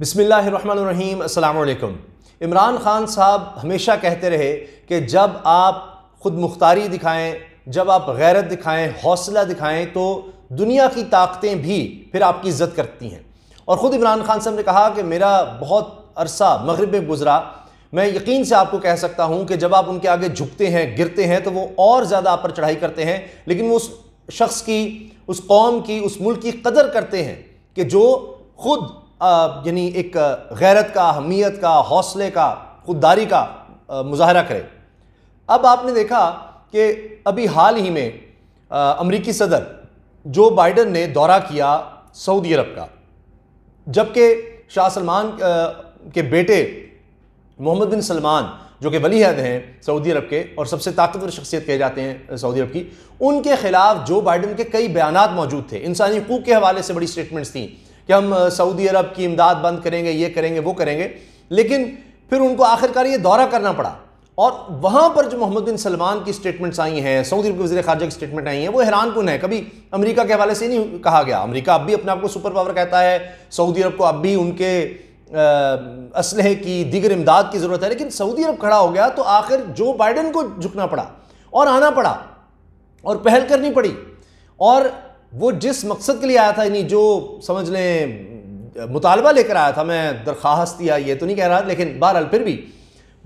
बिसमीम् अल्लाम इमरान ख़ान साहब हमेशा कहते रहे कि जब आप ख़ुद मुख्तारी दिखाएं जब आप गैरत दिखाएं हौसला दिखाएं तो दुनिया की ताकतें भी फिर आपकी इज़्ज़त करती हैं और ख़ुद इमरान खान साहब ने कहा कि मेरा बहुत अरसा मगरब में गुज़रा मैं यकीन से आपको कह सकता हूँ कि जब आप उनके आगे झुकते हैं गिरते हैं तो वो और ज़्यादा आप पर चढ़ाई करते हैं लेकिन वो उस शख्स की उस कौम की उस मुल्क की कदर करते हैं कि जो खुद यानी एक गैरत का अहमियत का हौसले का खुददारी का मुजाहरा करे अब आपने देखा कि अभी हाल ही में अमरीकी सदर जो बाइडन ने दौरा किया सऊदी अरब का जबकि शाह सलमान के बेटे मोहम्मद बिन सलमान जो कि वली अहद हैं सऊदी अरब के और सबसे ताकतवर शख्सियत कहे जाते हैं सऊदी अरब की उनके खिलाफ जो बाइडन के कई बयान मौजूद थे इंसानी हकूक़ के हवाले से बड़ी स्टेटमेंट्स थी कि हम सऊदी अरब की इमदाद बंद करेंगे ये करेंगे वो करेंगे लेकिन फिर उनको आखिरकार ये दौरा करना पड़ा और वहाँ पर जो मोहम्मद बिन सलमान की स्टेटमेंट्स आई हैं सऊदी अरब के वजी खारजा की स्टेटमेंट आई हैं वो हैरान कन है कभी अमरीका के हवाले से नहीं कहा गया अमरीका अब भी अपने आप को सुपर पावर कहता है सऊदी अरब को अब भी उनके इसलहे की दीगर इमदाद की ज़रूरत है लेकिन सऊदी अरब खड़ा हो गया तो आखिर जो बाइडन को झुकना पड़ा और आना पड़ा और पहल करनी पड़ी और वो जिस मकसद के लिए आया था यानी जो समझ लें मुतालबा लेकर आया था मैं दरख्वास्त या ये तो नहीं कह रहा लेकिन बहरहाल फिर भी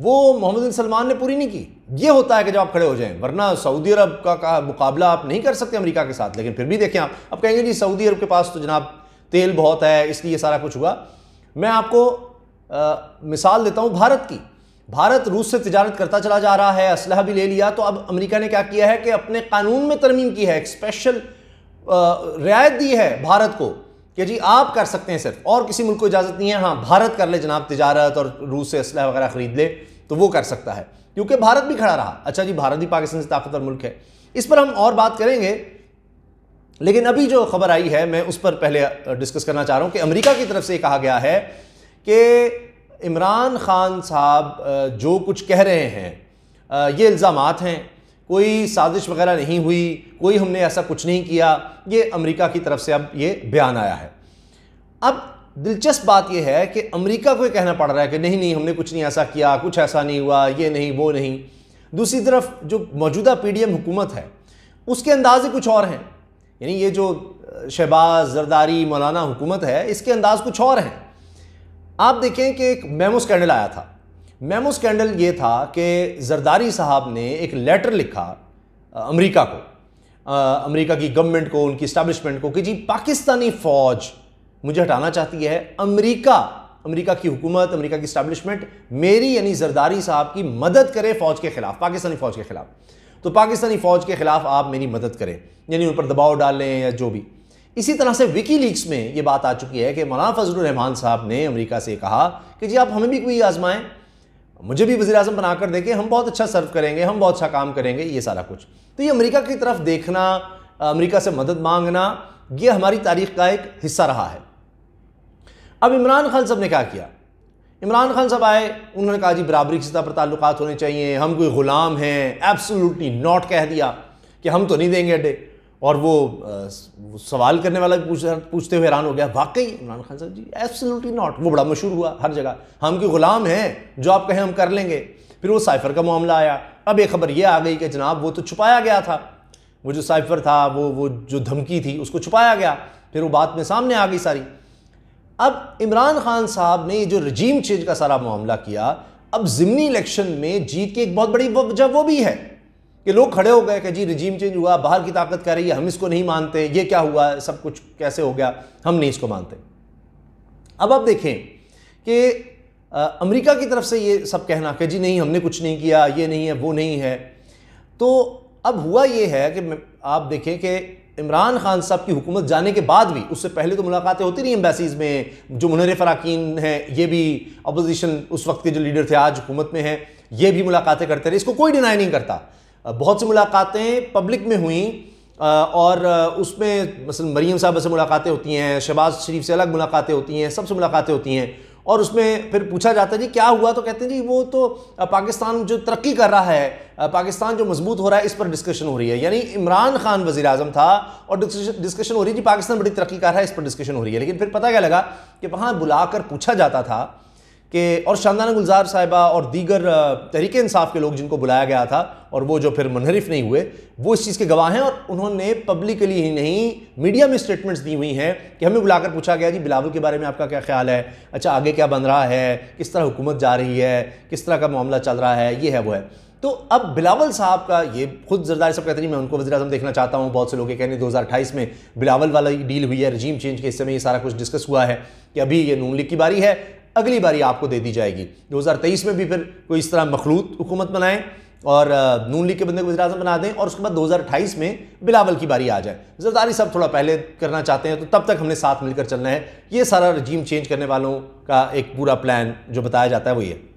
वो मोहम्मद बिन सलमान ने पूरी नहीं की ये होता है कि जब आप खड़े हो जाएं वरना सऊदी अरब का, का मुकाबला आप नहीं कर सकते अमेरिका के साथ लेकिन फिर भी देखें आप अब कहेंगे जी सऊदी अरब के पास तो जनाब तेल बहुत है इसलिए ये सारा कुछ हुआ मैं आपको आ, मिसाल देता हूँ भारत की भारत रूस से तजारत करता चला जा रहा है असलह भी ले लिया तो अब अमरीका ने क्या किया है कि अपने कानून में तरमीम की है एक स्पेशल रियायत दी है भारत को कि जी आप कर सकते हैं सिर्फ और किसी मुल्क को इजाज़त नहीं है हाँ भारत कर ले जनाब तजारत और रूस से असलह वगैरह ख़रीद ले तो वो कर सकता है क्योंकि भारत भी खड़ा रहा अच्छा जी भारत भी पाकिस्तान से ताकतवर मुल्क है इस पर हम और बात करेंगे लेकिन अभी जो खबर आई है मैं उस पर पहले डिस्कस करना चाह रहा हूँ कि अमेरिका की तरफ से ये कहा गया है कि इमरान खान साहब जो कुछ कह रहे हैं ये इल्ज़ाम हैं कोई साजिश वगैरह नहीं हुई कोई हमने ऐसा कुछ नहीं किया ये अमेरिका की तरफ से अब ये बयान आया है अब दिलचस्प बात यह है कि अमेरिका को ये कहना पड़ रहा है कि नहीं नहीं हमने कुछ नहीं ऐसा किया कुछ ऐसा नहीं हुआ ये नहीं वो नहीं दूसरी तरफ जो मौजूदा एम हुकूमत है उसके अंदाजे कुछ और हैं यानी ये जो शहबाज जरदारी मौलाना हुकूमत है इसके अंदाज कुछ और हैं आप देखें कि एक मेमो स्कैंडल आया था मेमो स्कैंडल ये था कि जरदारी साहब ने एक लेटर लिखा अमेरिका को अमेरिका की गवर्नमेंट को उनकी स्टैब्लिशमेंट को कि जी पाकिस्तानी फ़ौज मुझे हटाना चाहती है अमेरिका अमेरिका की हुकूमत अमेरिका की स्टैब्लिशमेंट मेरी यानी जरदारी साहब की मदद करे फ़ौज के ख़िलाफ़ पाकिस्तानी फ़ौज के ख़िलाफ़ तो पाकिस्तानी फ़ौज के ख़िलाफ़ आप मेरी मदद करें यानी उन पर दबाव डालें या जो भी इसी तरह से विकी लीग्स में ये बात आ चुकी है कि मौलाना फजल रहमान साहब ने अमेरिका से कहा कि जी आप हमें भी कोई आजमाएं मुझे भी वजी अजम बनाकर देखें हम बहुत अच्छा सर्व करेंगे हम बहुत अच्छा काम करेंगे ये सारा कुछ तो ये अमेरिका की तरफ देखना अमेरिका से मदद मांगना ये हमारी तारीख का एक हिस्सा रहा है अब इमरान खान साहब ने क्या किया इमरान खान साहब आए उन्होंने कहा जी बराबरी की सतह पर ताल्लुक होने चाहिए हम कोई ग़ुलाम हैं एब्सोल्युटली नॉट कह दिया कि हम तो नहीं देंगे अड्डे और वो, वो सवाल करने वाला पूछ पूछते हुए हैरान हो गया वाकई इमरान खान साहब जी एब्सोल्युटली नॉट वो बड़ा मशहूर हुआ हर जगह हम के ग़ुलाम हैं जो आप कहें हम कर लेंगे फिर वो साइफ़र का मामला आया अब एक खबर ये आ गई कि जनाब वो तो छुपाया गया था वो जो साइफ़र था वो वो जो धमकी थी उसको छुपाया गया फिर वो बात में सामने आ गई सारी अब इमरान खान साहब ने जो रजीम चेंज का सारा मामला किया अब जिमनी इलेक्शन में जीत की एक बहुत बड़ी वजह वो भी है कि लोग खड़े हो गए कि जी रिजीम चेंज हुआ बाहर की ताकत कह रही है हम इसको नहीं मानते ये क्या हुआ सब कुछ कैसे हो गया हम नहीं इसको मानते अब आप देखें कि अमेरिका की तरफ से ये सब कहना कि जी नहीं हमने कुछ नहीं किया ये नहीं है वो नहीं है तो अब हुआ ये है कि आप देखें कि इमरान खान साहब की हुकूमत जाने के बाद भी उससे पहले तो मुलाकातें होती रही एम्बेसीज में जो मुनर फराकिन हैं ये भी अपोजिशन उस वक्त के जो लीडर थे आज हुकूमत में हैं ये भी मुलाकातें करते रहे इसको कोई डिनाई नहीं करता बहुत सी मुलाकातें पब्लिक में हुई और उसमें मसलन मरीम साहब से मुलाकातें होती हैं शहबाज शरीफ से अलग मुलाकातें होती हैं सबसे मुलाकातें होती हैं और उसमें फिर पूछा जाता है जी क्या हुआ तो कहते हैं जी वो तो पाकिस्तान जो तरक्की कर रहा है पाकिस्तान जो मजबूत हो रहा है इस पर डिस्कशन हो रही है यानी इमरान खान वजी अजम था और डिस्कशन हो रही है जी पाकिस्तान बड़ी तरक्की कर रहा है इस पर डिस्कशन हो रही है लेकिन फिर पता क्या लगा कि वहाँ बुलाकर पूछा जाता था कि और शानदाना गुलजार साहिबा और दीगर तहरीक इंसाफ के लोग जिनको बुलाया गया था और वो जो फिर मुनहरफ नहीं हुए वो इस चीज़ के गवाह हैं और उन्होंने पब्लिकली ही नहीं मीडिया में स्टेटमेंट्स दी हुई हैं कि हमें बुलाकर पूछा गया जी बिलावल के बारे में आपका क्या ख्याल है अच्छा आगे क्या बन रहा है किस तरह हुकूमत जा रही है किस तरह का मामला चल रहा है ये है वो है तो अब बिलावल साहब का ये खुद जरदार साहब कहते नहीं मैं उनको वजी अजम देखना चाहता हूँ बहुत से लोग कहने अठाईस में बिलावल वाला डील हुई है रजीम चेंज के इस में ये सारा कुछ डिस्कस हुआ है कि अभी ये नून लीग की बारी है अगली बारी आपको दे दी जाएगी 2023 में भी फिर कोई इस तरह मखलूत हुकूमत बनाएं और नून लीग के बंदे को वजी बना दें और उसके बाद 2028 में बिलावल की बारी आ जाए जरदारी साहब थोड़ा पहले करना चाहते हैं तो तब तक हमने साथ मिलकर चलना है ये सारा रजीम चेंज करने वालों का एक पूरा प्लान जो बताया जाता है वही है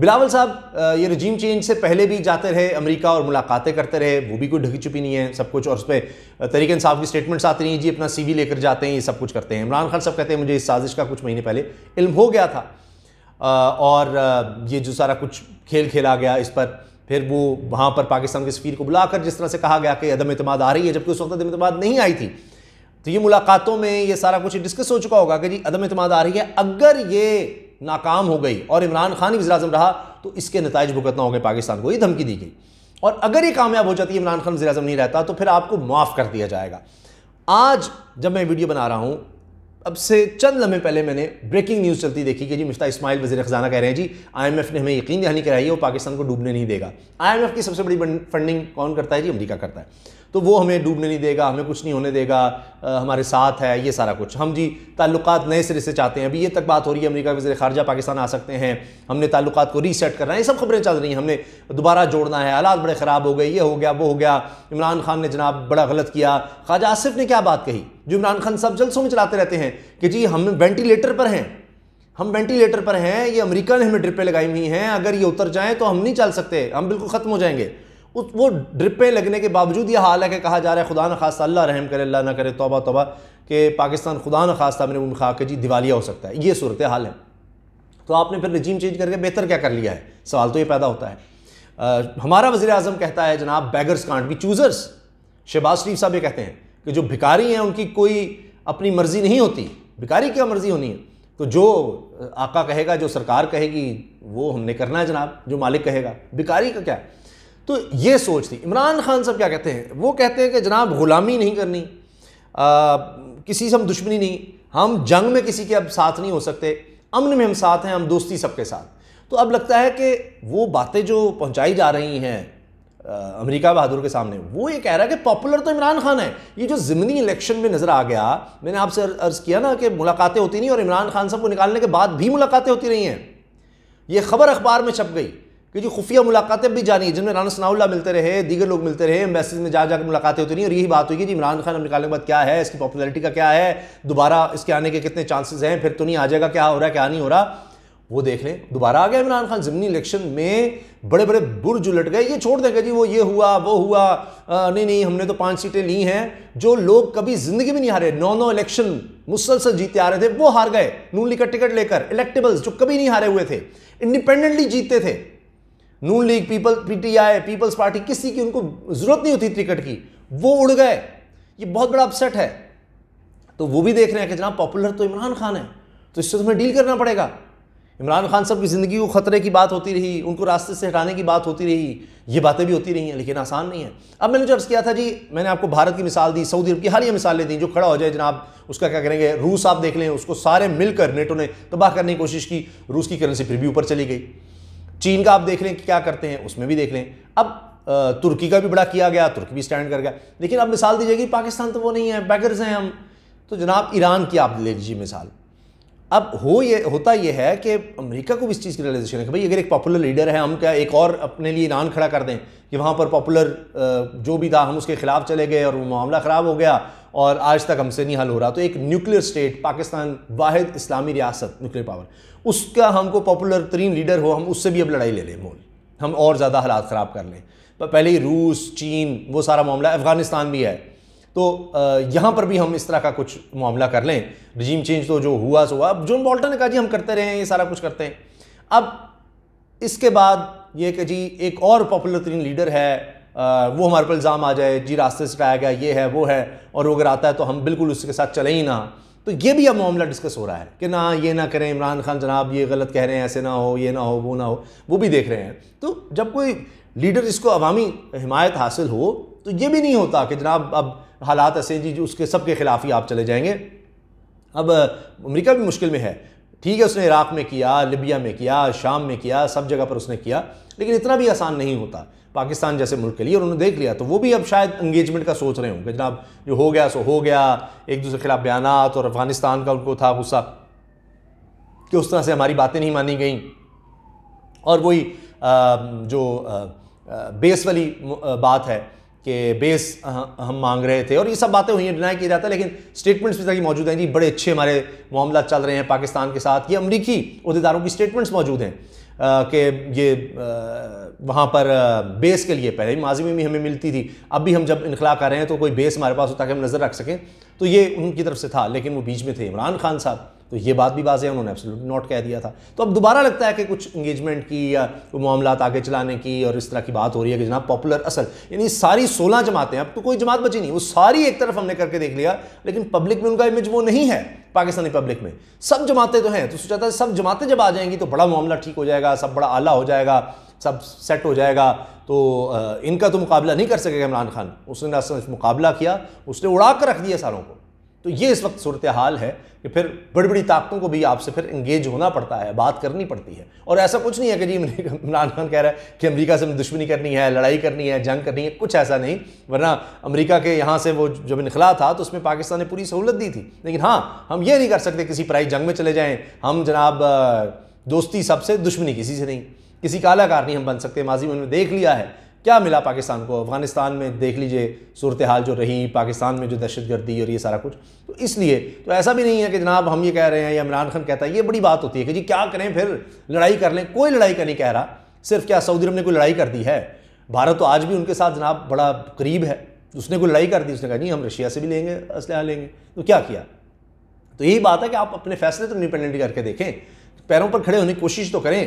बिलावल साहब ये रजीम चेंज से पहले भी जाते रहे अमेरिका और मुलाकातें करते रहे वो भी कोई ढकी छुपी नहीं है सब कुछ और उस पर तरीके साहब की स्टेटमेंट्स आती नहीं जी अपना सीवी लेकर जाते हैं ये सब कुछ करते हैं इमरान खान साहब कहते हैं मुझे इस साजिश का कुछ महीने पहले इल्म हो गया था और ये जो सारा कुछ खेल खेला गया इस पर फिर वो वहाँ पर पाकिस्तान के सफ़ीर को बुलाकर जिस तरह से कहा गया कि अदम अतमाद आ रही है जबकि उस वक्त अदम अतमाद नहीं आई थी तो ये मुलाकातों में ये सारा कुछ डिस्कस हो चुका होगा कि जी अदम अतमाद आ रही है अगर ये नाकाम हो गई और इमरान खान ही वजी अजम रहा तो इसके नतज भुगतना हो गए पाकिस्तान को ये धमकी दी गई और अगर ये कामयाब हो जाती है इमरान खान वजी अजम नहीं रहता तो फिर आपको माफ़ कर दिया जाएगा आज जब मैं वीडियो बना रहा हूँ अब से चंद लम्हे पहले मैंने ब्रेकिंग न्यूज़ चलती देखी कि जी मिश्ता इस्माइल वजी ख़जाना कह रहे हैं जी आईएमएफ ने हमें यकीन दहानी कराई है वो पाकिस्तान को डूबने नहीं देगा आईएमएफ की सबसे बड़ी फंडिंग कौन करता है जी अमरीका करता है तो वो हमें डूबने नहीं देगा हमें कुछ नहीं होने देगा आ, हमारे साथ है ये सारा कुछ हम जी ताल्लुक नए सिरे से चाहते हैं अभी ये तक बात हो रही है अमेरिका वजे खारजा पाकिस्तान आ सकते हैं हमने ताल्लुक को रीसेट करना है ये सब खबरें चल रही हैं हमने दोबारा जोड़ना है हालात बड़े ख़राब हो गए ये हो गया वो हो गया इमरान खान ने जनाब बड़ा गलत किया ख्वाजा आसिफ ने क्या बात कही जो इमरान खान सब जलसों में चलाते रहते हैं कि जी हम वेंटिलेटर पर हैं हम वेंटिलेटर पर हैं ये अमेरिका ने हमें ड्रिपें लगाई हुई हैं अगर ये उतर जाएं तो हम नहीं चल सकते हम बिल्कुल ख़त्म हो जाएंगे उस वो ड्रिपें लगने के बावजूद यह हाल है कि कहा जा रहा है खुदा न खास्ता अल्लाह रहम करे अल्लाह ना करे तोबा तोबा कि पाकिस्तान खुदा न खास्ता मेरे खा के जी दिवालिया हो सकता है ये सूरत हाल है तो आपने फिर रजीम चेंज करके बेहतर क्या कर लिया है सवाल तो ये पैदा होता है आ, हमारा वजी अजम कहता है जनाब beggars can't be choosers Shehbaz Sharif साहब ये कहते हैं कि जो भिकारी हैं उनकी कोई अपनी मर्ज़ी नहीं होती भिकारी क्या मर्ज़ी होनी है तो जो आका कहेगा जो सरकार कहेगी वो हमने करना है जनाब जो मालिक कहेगा भिकारी का क्या है तो ये सोच थी इमरान खान साहब क्या कहते हैं वो कहते हैं कि जनाब ग़ुलामी नहीं करनी आ, किसी से हम दुश्मनी नहीं हम जंग में किसी के अब साथ नहीं हो सकते अमन में हम साथ हैं हम दोस्ती सबके साथ तो अब लगता है कि वो बातें जो पहुंचाई जा रही हैं अमेरिका बहादुर के सामने वो ये कह रहा है कि पॉपुलर तो इमरान खान है ये जो ज़िमनी इलेक्शन में नज़र आ गया मैंने आपसे अर्ज़ किया ना कि मुलाकातें होती नहीं और इमरान खान साहब को निकालने के बाद भी मुलाकातें होती रही हैं ये खबर अखबार में छप गई क्योंकि खुफिया मुलाकातें भी जानी जिनमें राना सनाउल्ला मिलते रहे दीगर लोग मिलते रहे मैसेज में जा जाकर मुलाकातें होती रही और यही बात हुई कि जी इमरान खान अब निकालने के बाद क्या है इसकी पॉपुलरिटी का क्या है दोबारा इसके आने के कितने चांसेस हैं फिर तो नहीं आ जाएगा क्या हो रहा है क्या नहीं हो रहा वो देख लें दोबारा आ गया इमरान खान ज़मनी इलेक्शन में बड़े बड़े बुर्ज उलट गए ये छोड़ देंगे जी वो ये हुआ वो हुआ नहीं नहीं हमने तो पाँच सीटें ली हैं जो लोग कभी ज़िंदगी में नहीं हारे नौ नौ इलेक्शन मुसलसल जीते आ रहे थे वो हार गए नून लीग का टिकट लेकर इलेक्टेबल्स जो कभी नहीं हारे हुए थे इंडिपेंडेंटली जीतते थे Noon league people PTI people's party किसी की उनको जरूरत नहीं होती टिकट की वो उड़ गए ये बहुत बड़ा अपसेट है तो वो भी देख रहे हैं कि जनाब पॉपुलर तो इमरान खान है तो इससे तुम्हें डील करना पड़ेगा इमरान खान साहब की ज़िंदगी को ख़तरे की बात होती रही उनको रास्ते से हटाने की बात होती रही ये बातें भी होती रही हैं लेकिन आसान नहीं है अब मैंने जो अर्ज़ किया था जी मैंने आपको भारत की मिसाल दी सऊदी अरब की हालिया मिसालें दी जो खड़ा हो जाए जनाब उसका क्या करेंगे रूस आप देख लें उसको सारे मिलकर नेटो ने तबाह करने की कोशिश की रूस की करेंसी फिर भी ऊपर चली गई चीन का आप देख लें कि क्या करते हैं उसमें भी देख लें अब तुर्की का भी बड़ा किया गया तुर्की भी स्टैंड कर गया लेकिन अब मिसाल दीजिए कि पाकिस्तान तो वो नहीं है बैगर्स हैं हम तो जनाब ईरान की आप ले लीजिए मिसाल अब हो ये होता ये है कि अमेरिका को भी इस चीज़ की रियलाइजेशन है कि भाई अगर एक पॉपुलर लीडर है हम क्या एक और अपने लिए ईरान खड़ा कर दें कि वहाँ पर पॉपुलर जो भी था हम उसके खिलाफ चले गए और वो मामला ख़राब हो गया और आज तक हमसे नहीं हल हो रहा तो एक न्यूक्लियर स्टेट पाकिस्तान वाहिद इस्लामी रियासत न्यूक्लियर पावर उसका हमको पॉपुलर तरीन लीडर हो हम उससे भी अब लड़ाई ले लें मोल हम और ज़्यादा हालात ख़राब कर लें पर पहले ही रूस चीन वो सारा मामला अफ़गानिस्तान भी है तो यहाँ पर भी हम इस तरह का कुछ मामला कर लें रजीम चेंज तो जो हुआ सो हुआ अब जॉन बॉल्टन ने कहा जी हम करते रहे हैं ये सारा कुछ करते हैं अब इसके बाद ये कि जी एक और पॉपुलर तरीन लीडर है आ, वो हमारे पर इल्ज़ाम आ जाए जी रास्ते से टाया गया ये है वो है और वो अगर आता है तो हम बिल्कुल उसके साथ चले ही ना तो ये भी अब मामला डिस्कस हो रहा है कि ना ये ना करें इमरान खान जनाब ये गलत कह रहे हैं ऐसे ना हो ये ना हो वो ना हो वो भी देख रहे हैं तो जब कोई लीडर इसको अवामी हमायत हासिल हो तो ये भी नहीं होता कि जनाब अब हालात ऐसे जी जो उसके सब के ख़िलाफ़ ही आप चले जाएंगे अब अमरीका भी मुश्किल में है ठीक है उसने इराक़ में किया लिबिया में किया शाम में किया सब जगह पर उसने किया लेकिन इतना भी आसान नहीं होता पाकिस्तान जैसे मुल्क के लिए उन्होंने देख लिया तो वो भी अब शायद इंगेजमेंट का सोच रहे होंगे जनाब जो हो गया सो हो गया एक दूसरे के खिलाफ बयान और अफगानिस्तान का उनको था गुस्सा कि उस तरह से हमारी बातें नहीं मानी गई और वही जो बेस वाली बात है कि बेस हम मांग रहे थे और ये सब बातें हुई हैं डिनाई किया जाता है लेकिन स्टेटमेंट्स भी तरह की मौजूद हैं जी बड़े अच्छे हमारे मामला चल रहे हैं पाकिस्तान के साथ ये अमरीकी अहदेदारों की स्टेटमेंट्स मौजूद हैं कि ये वहाँ पर बेस के लिए पहले माजी में भी हमें मिलती थी अब भी हम जब इनखला कर रहे हैं तो कोई बेस हमारे पास हो ताकि हम नज़र रख सकें तो ये उनकी तरफ से था लेकिन वो बीच में थे इमरान खान साहब तो ये बात भी है उन्होंने नोट कह दिया था तो अब दोबारा लगता है कि कुछ इंगेजमेंट की या मामला आगे चलाने की और इस तरह की बात हो रही है कि जनाब पॉपुलर असल यानी सारी सोलह जमातें अब तो कोई जमात बची नहीं वो सारी एक तरफ हमने करके देख लिया लेकिन पब्लिक में उनका इमेज वो नहीं है पाकिस्तानी पब्लिक में सब जमातें तो हैं तो सोचा था सब जमातें जब आ जाएंगी तो बड़ा मामला ठीक हो जाएगा सब बड़ा आला हो जाएगा सब सेट हो जाएगा तो इनका तो मुकाबला नहीं कर सकेगा इमरान खान उसने ना मुकाबला किया उसने उड़ा कर रख दिया सारों को तो ये इस वक्त सूरत हाल है कि फिर बड़ी बड़ी ताकतों को भी आपसे फिर इंगेज होना पड़ता है बात करनी पड़ती है और ऐसा कुछ नहीं है कि जी इमरान खान कह रहा है कि अमेरिका से दुश्मनी करनी है लड़ाई करनी है जंग करनी है कुछ ऐसा नहीं वरना अमेरिका के यहाँ से वो जब इनखला था तो उसमें पाकिस्तान ने पूरी सहूलत दी थी लेकिन हाँ हम ये नहीं कर सकते किसी पराई जंग में चले जाएँ हम जनाब दोस्ती सबसे दुश्मनी किसी से नहीं किसी का अलाकार नहीं हम बन सकते माजी में देख लिया है क्या मिला पाकिस्तान को अफगानिस्तान में देख लीजिए सूरत हाल जो रही पाकिस्तान में जो दहशत गर्दी और ये सारा कुछ तो इसलिए तो ऐसा भी नहीं है कि जनाब हम ये कह रहे हैं या इमरान खान कहता है ये बड़ी बात होती है कि जी क्या करें फिर लड़ाई कर लें कोई लड़ाई का नहीं कह रहा सिर्फ क्या सऊदी अरब ने कोई लड़ाई कर दी है भारत तो आज भी उनके साथ जनाब बड़ा करीब है उसने कोई लड़ाई कर दी उसने कहा नहीं हम रशिया से भी लेंगे असलह लेंगे तो क्या किया तो यही बात है कि आप अपने फैसले तो इंडिपेंडेंट करके देखें पैरों पर खड़े होने की कोशिश तो करें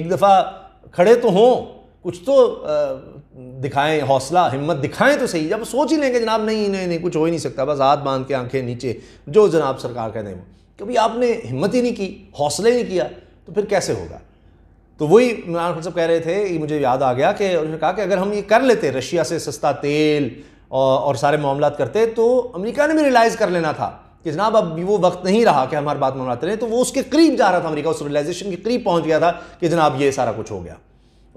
एक दफ़ा खड़े तो हों कुछ तो दिखाएं हौसला हिम्मत दिखाएं तो सही जब सोच ही लेंगे जनाब नहीं नहीं नहीं कुछ हो ही नहीं सकता बस हाथ बांध के आंखें नीचे जो जनाब सरकार कहते हैं कभी आपने हिम्मत ही नहीं की हौसला ही नहीं किया तो फिर कैसे होगा तो वही इमरान खान साहब कह रहे थे मुझे याद आ गया कि उन्होंने कहा कि अगर हम ये कर लेते रशिया से सस्ता तेल और, और सारे मामला करते तो अमरीका ने भी रियलाइज़ कर लेना था कि जनाब अब वो वक्त नहीं रहा कि हमारे बात मामला करें तो वो उसके करीब जा रहा था अमरीका उस रियलाइजेशन के करीब पहुँच गया था कि जनाब ये सारा कुछ हो गया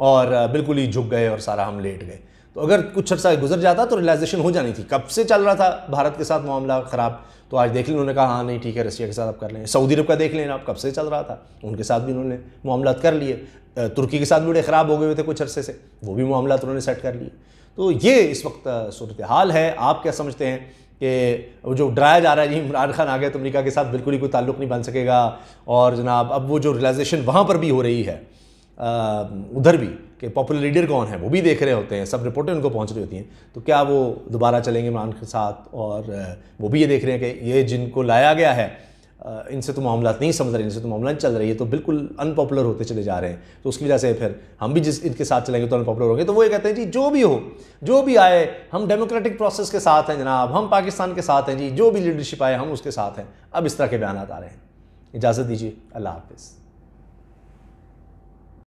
और बिल्कुल ही झुक गए और सारा हम लेट गए तो अगर कुछ अर्सा गुजर जाता तो रिलाइजेशन हो जानी थी कब से चल रहा था भारत के साथ मामला ख़राब तो आज देख लें उन्होंने कहा हाँ नहीं ठीक है रशिया के साथ आप कर लें सऊदी अरब का देख लें आप कब से चल रहा था उनके साथ भी उन्होंने मामला कर लिए तुर्की के साथ भी बड़े ख़राब हो गए हुए थे कुछ अरसे से वो भी मामला तो उन्होंने सेट कर लिए तो ये इस वक्त सूरत हाल है आप क्या समझते हैं कि जो डराया जा रहा है जी इमरान खान आ गए तो अमरीका के साथ बिल्कुल ही कोई ताल्लुक नहीं बन सकेगा और जनाब अब वो जो रिलाइजेशन वहाँ पर भी हो रही है उधर भी कि पॉपुलर लीडर कौन है वो भी देख रहे होते हैं सब रिपोर्टें उनको पहुंच रही होती हैं तो क्या वो दोबारा चलेंगे इमरान के साथ और वो भी ये देख रहे हैं कि ये जिनको लाया गया है इनसे तो मामला नहीं समझ रहे इनसे तो मामला नहीं चल रही है तो बिल्कुल अनपॉपुलर होते चले जा रहे हैं तो उसकी वजह से फिर हम भी जिस इनके साथ चलेंगे तो अनपॉपुलर होंगे तो वो ये कहते हैं जी जो भी हो जो भी आए हम डेमोक्रेटिक प्रोसेस के साथ हैं जनाब हम पाकिस्तान के साथ हैं जी जो भी लीडरशिप आए हम उसके साथ हैं अब इस तरह के बयान आ रहे हैं इजाज़त दीजिए अल्लाह हाफिज़